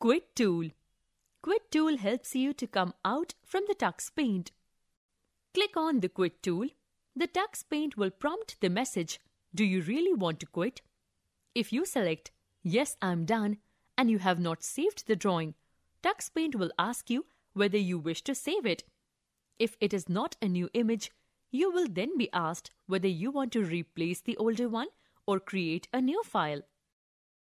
Quit tool. Quit tool helps you to come out from the Tux Paint. Click on the Quit tool. The Tux Paint will prompt the message, Do you really want to quit? If you select, Yes, I'm done, and you have not saved the drawing, Tux Paint will ask you whether you wish to save it. If it is not a new image, you will then be asked whether you want to replace the older one or create a new file.